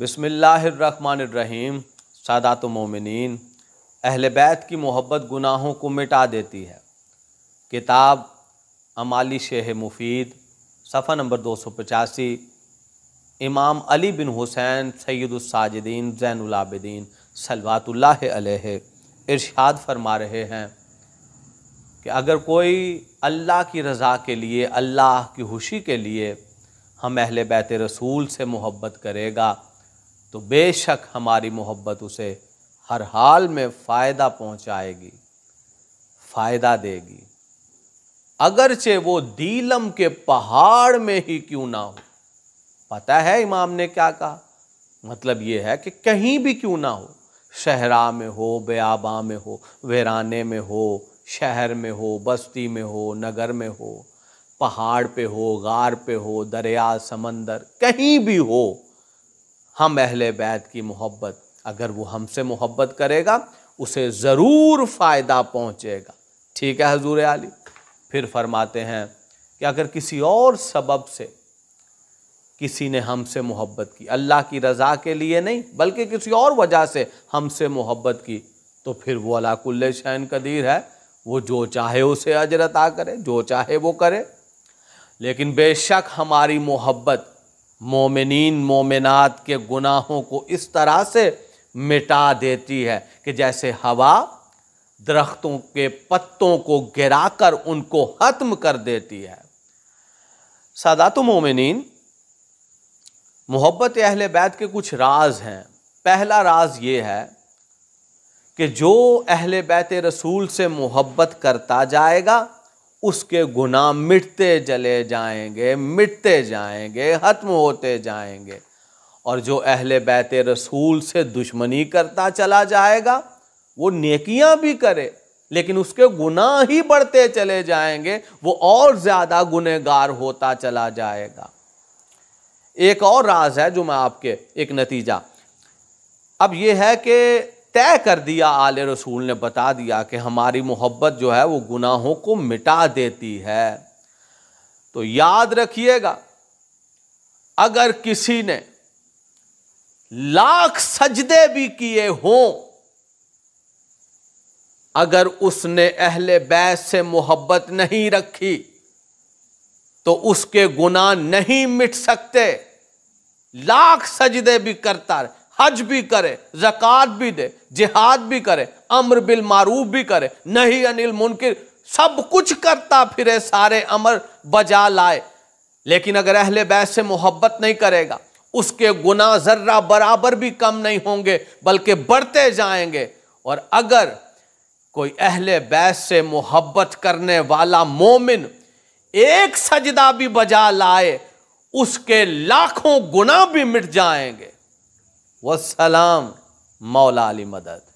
बसमीम सादात मोमिन अहल बैत की मोहब्बत गुनाहों को मिटा देती है किताब अमाली शेह मुफीद सफ़ा नंबर दो सौ पचासी इमाम अली बिन हुसैन सैदुलसाजिदीन जैनलाबिदीन सलवातुल्लाह अलह इरशाद फरमा रहे हैं कि अगर कोई अल्लाह की रज़ा के लिए अल्लाह की खुशी के लिए हम अहल बैत रसूल से मोहब्बत करेगा तो बेशक हमारी मोहब्बत उसे हर हाल में फ़ायदा पहुंचाएगी फ़ायदा देगी अगरचे वो दीलम के पहाड़ में ही क्यों ना हो पता है इमाम ने क्या कहा मतलब ये है कि कहीं भी क्यों ना हो शहरा में हो बयाबा में हो वेराने में हो शहर में हो बस्ती में हो नगर में हो पहाड़ पे हो गार पे हो दरिया समंदर कहीं भी हो हम अहले बैत की मोहब्बत अगर वो हमसे मोहब्बत करेगा उसे ज़रूर फ़ायदा पहुँचेगा ठीक है हजूर आली फिर फरमाते हैं कि अगर किसी और सबब से किसी ने हमसे मोहब्बत की अल्लाह की रज़ा के लिए नहीं बल्कि किसी और वजह से हमसे मोहब्बत की तो फिर वो अलाकुल्ल शैन कदीर है वो जो चाहे उसे अजरता करे जो चाहे वो करे लेकिन बेशक हमारी मोहब्बत मोमिन मोमिनात के गुनाहों को इस तरह से मिटा देती है कि जैसे हवा दरख्तों के पत्तों को गिराकर उनको ख़त्म कर देती है सादात मोमिन मोहब्बत अहल बैत के कुछ राज हैं पहला राज ये है कि जो अहल बैत रसूल से मोहब्बत करता जाएगा उसके गुनाह मिटते चले जाएंगे मिटते जाएंगे ख़त्म होते जाएंगे और जो अहले बैत रसूल से दुश्मनी करता चला जाएगा वो नेकियां भी करे लेकिन उसके गुनाह ही बढ़ते चले जाएंगे वो और ज़्यादा गुनहगार होता चला जाएगा एक और राज है जो मैं आपके एक नतीजा अब ये है कि तय कर दिया आले रसूल ने बता दिया कि हमारी मोहब्बत जो है वो गुनाहों को मिटा देती है तो याद रखिएगा अगर किसी ने लाख सजदे भी किए हों अगर उसने अहले बैस से मोहब्बत नहीं रखी तो उसके गुनाह नहीं मिट सकते लाख सजदे भी करता रहे हज भी करे जक़ात भी दे जिहाद भी करे अमर बिल मारूफ भी करे नहीं अनिल मुनकिर सब कुछ करता फिरे सारे अमर बजा लाए लेकिन अगर अहले बैत से मोहब्बत नहीं करेगा उसके गुना ज़र्रा बराबर भी कम नहीं होंगे बल्कि बढ़ते जाएंगे और अगर कोई अहले बैत से मोहब्बत करने वाला मोमिन एक सजदा भी बजा लाए उसके लाखों गुना भी मिट जाएंगे वसलाम मौला अली मदद